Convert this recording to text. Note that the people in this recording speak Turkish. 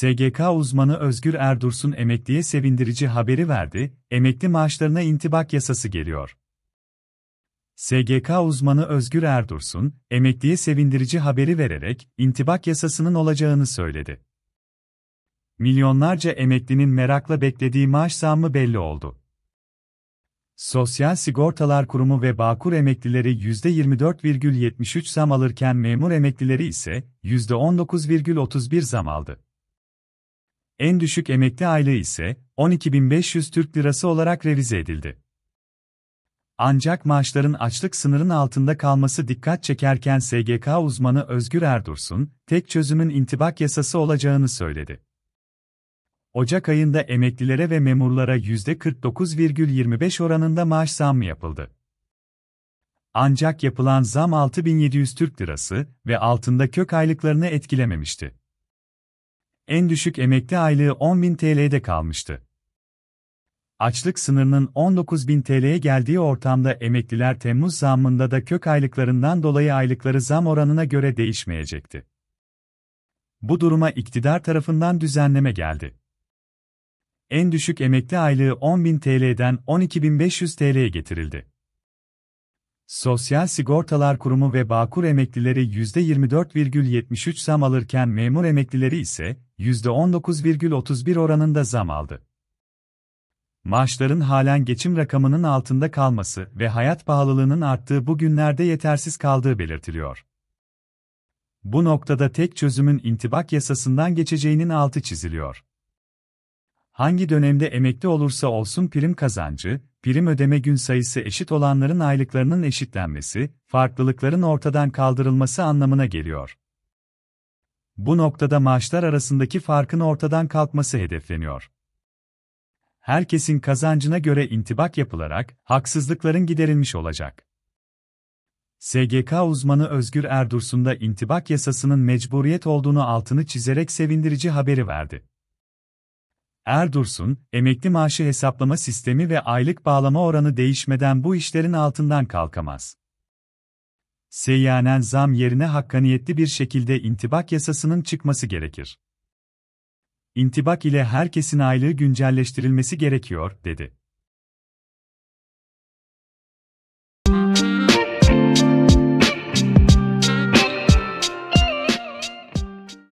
SGK uzmanı Özgür Erdursun emekliye sevindirici haberi verdi, emekli maaşlarına intibak yasası geliyor. SGK uzmanı Özgür Erdursun, emekliye sevindirici haberi vererek intibak yasasının olacağını söyledi. Milyonlarca emeklinin merakla beklediği maaş zammı belli oldu. Sosyal Sigortalar Kurumu ve Bağkur emeklileri %24,73 zam alırken memur emeklileri ise %19,31 zam aldı en düşük emekli aylığı ise 12.500 Türk Lirası olarak revize edildi. Ancak maaşların açlık sınırının altında kalması dikkat çekerken SGK uzmanı Özgür Erdursun, tek çözümün intibak yasası olacağını söyledi. Ocak ayında emeklilere ve memurlara %49,25 oranında maaş zammı yapıldı. Ancak yapılan zam 6700 Türk Lirası ve altında kök aylıklarını etkilememişti en düşük emekli aylığı 10.000 TL'de kalmıştı. Açlık sınırının 19.000 TL'ye geldiği ortamda emekliler Temmuz zammında da kök aylıklarından dolayı aylıkları zam oranına göre değişmeyecekti. Bu duruma iktidar tarafından düzenleme geldi. En düşük emekli aylığı 10.000 TL'den 12.500 TL'ye getirildi. Sosyal Sigortalar Kurumu ve Bağkur emeklileri %24,73 zam alırken memur emeklileri ise %19,31 oranında zam aldı. Maaşların halen geçim rakamının altında kalması ve hayat pahalılığının arttığı bu günlerde yetersiz kaldığı belirtiliyor. Bu noktada tek çözümün intibak yasasından geçeceğinin altı çiziliyor hangi dönemde emekli olursa olsun prim kazancı, prim ödeme gün sayısı eşit olanların aylıklarının eşitlenmesi, farklılıkların ortadan kaldırılması anlamına geliyor. Bu noktada maaşlar arasındaki farkın ortadan kalkması hedefleniyor. Herkesin kazancına göre intibak yapılarak haksızlıkların giderilmiş olacak. SGK uzmanı Özgür Erdursun da intibak yasasının mecburiyet olduğunu altını çizerek sevindirici haberi verdi. Erdursun, emekli maaşı hesaplama sistemi ve aylık bağlama oranı değişmeden bu işlerin altından kalkamaz. Seyyanen zam yerine hakkaniyetli bir şekilde intibak yasasının çıkması gerekir. İntibak ile herkesin aylığı güncelleştirilmesi gerekiyor, dedi.